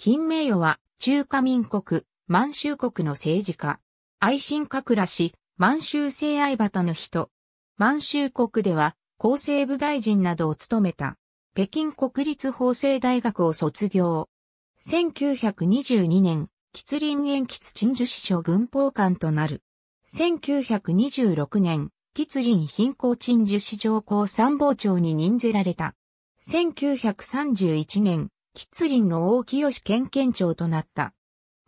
金名誉は中華民国、満州国の政治家。愛新覚らし、満州聖愛旗の人。満州国では厚生部大臣などを務めた。北京国立法政大学を卒業。1922年、吉林延吉陳樹師匠軍法官となる。1926年、吉林貧困陳樹師長公参謀長に任ぜられた。1931年、吉林の大清県県庁となった。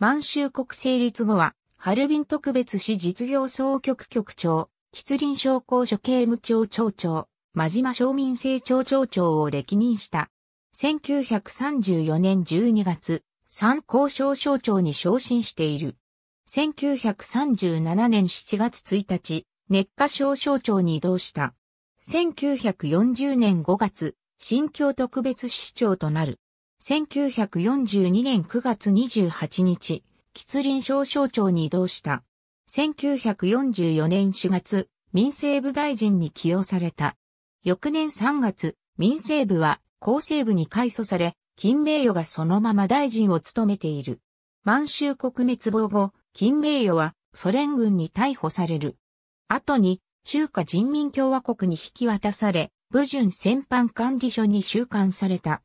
満州国成立後は、ハルビン特別市実業総局局長、吉林商工所刑務庁庁長、真島商民政庁庁長を歴任した。1934年12月、参考省省庁に昇進している。1937年7月1日、熱火省省庁に移動した。1940年5月、新京特別市長となる。1942年9月28日、吉林省省庁に移動した。1944年4月、民政部大臣に起用された。翌年3月、民政部は厚生部に改組され、金名誉がそのまま大臣を務めている。満州国滅亡後、金名誉はソ連軍に逮捕される。後に中華人民共和国に引き渡され、武順戦犯管理所に収監された。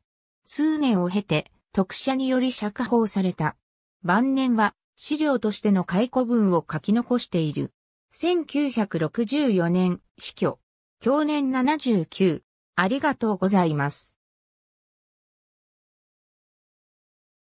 数年を経て、特赦により釈放された。晩年は資料としての解雇文を書き残している。1964年、死去。去年79。ありがとうございます。